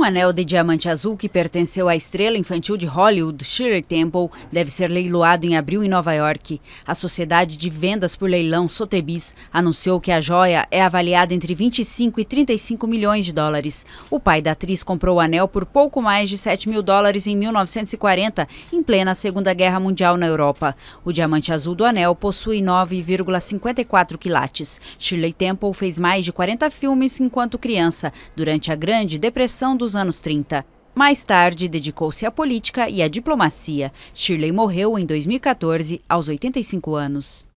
Um anel de diamante azul que pertenceu à estrela infantil de Hollywood, Shirley Temple, deve ser leiloado em abril em Nova York. A sociedade de vendas por leilão Sotheby's anunciou que a joia é avaliada entre 25 e 35 milhões de dólares. O pai da atriz comprou o anel por pouco mais de 7 mil dólares em 1940, em plena Segunda Guerra Mundial na Europa. O diamante azul do anel possui 9,54 quilates. Shirley Temple fez mais de 40 filmes enquanto criança, durante a Grande Depressão dos dos anos 30. Mais tarde, dedicou-se à política e à diplomacia. Shirley morreu em 2014, aos 85 anos.